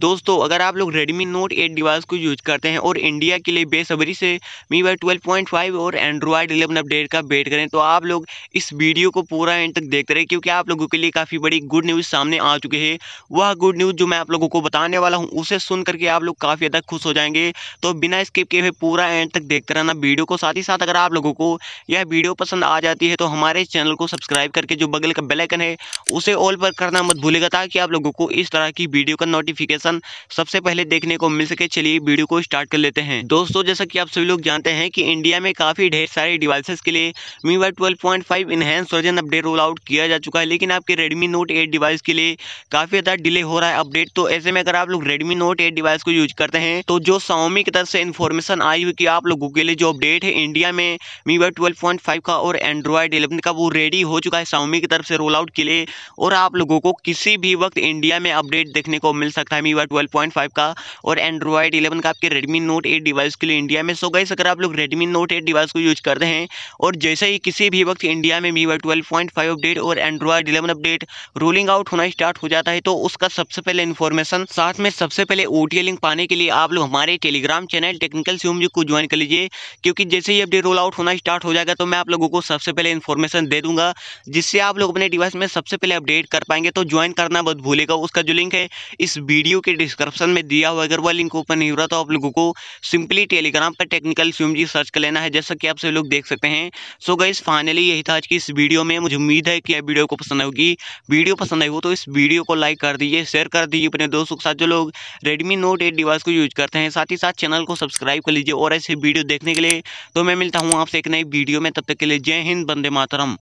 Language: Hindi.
दोस्तों अगर आप लोग Redmi Note 8 डिवाइस को यूज करते हैं और इंडिया के लिए बेसब्री से मी वाई ट्वेल्व और एंड्रॉयड 11 अपडेट का वेट करें तो आप लोग इस वीडियो को पूरा एंड तक देखते रहे क्योंकि आप लोगों के लिए काफ़ी बड़ी गुड न्यूज़ सामने आ चुकी है वह गुड न्यूज़ जो मैं आप लोगों को बताने वाला हूँ उसे सुन करके आप लोग काफ़ी ज़्यादा खुश हो जाएंगे तो बिना स्किप किए हुए पूरा एंड तक देखते रहना वीडियो को साथ ही साथ अगर आप लोगों को यह वीडियो पसंद आ जाती है तो हमारे चैनल को सब्सक्राइब करके जो बगल का बेलाइकन है उसे ऑल पर करना मत भूलेगा ताकि आप लोगों को इस तरह की वीडियो का नोटिफिकेशन ऑप्शन सबसे पहले देखने को मिल सके चलिए वीडियो को स्टार्ट कर लेते हैं दोस्तों जैसा कि आप सभी लोग जानते हैं कि इंडिया में काफ़ी ढेर सारे डिवाइसेस के लिए MIUI twelve point five enhance version update roll out किया जा चुका है लेकिन आपके रेडमी नोट एट डिवाइस के लिए काफ़ी ज़्यादा डिले हो रहा है अपडेट तो ऐसे में अगर आप लोग रेडमी नोट एट डिवाइस को यूज करते हैं तो जो साउमी की तरफ से इन्फॉर्मेशन आई हुई कि आप लोगों के लिए जो अपडेट है इंडिया में MIUI twelve point five का और एंड्रॉयड इलेवन का वो रेडी हो चुका है साउमी की तरफ से रोल आउट के लिए और आप लोगों को किसी भी वक्त इंडिया में अपडेट देखने को मिल सकता है मी हुआ ट्वेल्व पॉइंट फाइव का और एंड्रॉइड इलेवन का आपके रेडमी नोट एट डिवाइस के लिए इंडिया में सो गई अगर आप लोग रेडमी नोट एट डिवाइस को यूज करते हैं और जैसे ही किसी भी वक्त इंडिया में MIUI twelve point five update और android eleven update rolling out होना स्टार्ट हो जाता है तो उसका सबसे पहले इन्फॉर्मेशन साथ में सबसे पहले ओ लिंक पाने के लिए आप लोग हमारे Telegram channel technical CM ji को ज्वाइन कर लीजिए क्योंकि जैसे ही अपडेट रोल आउट होना स्टार्ट हो जाएगा तो मैं आप लोगों को सबसे पहले इन्फॉर्मेशन दे दूंगा जिससे आप लोग अपने डिवाइस में सबसे पहले अपडेट कर पाएंगे तो ज्वाइन करना बहुत भूलेगा उसका जो लिंक है इस वीडियो वीडियो के डिस्क्रिप्शन में दिया हुआ अगर वह लिंक ओपन नहीं हो रहा तो आप लोगों को सिंपली टेलीग्राम पर टेक्निकल फ्यूम जी सर्च कर लेना है जैसा कि आप सभी लोग देख सकते हैं सो गाइज फाइनली यही था आज की इस वीडियो में मुझे उम्मीद है कि यह वीडियो को पसंद होगी वीडियो पसंद आई हो तो इस वीडियो को लाइक कर दीजिए शेयर कर दीजिए अपने दोस्तों के साथ जो लोग रेडमी नोट एट डिवाइस को यूज करते हैं साथ ही साथ चैनल को सब्सक्राइब कर लीजिए और ऐसे वीडियो देखने के लिए तो मैं मिलता हूँ आपसे एक नई वीडियो में तब तक के लिए जय हिंद बंदे मातरम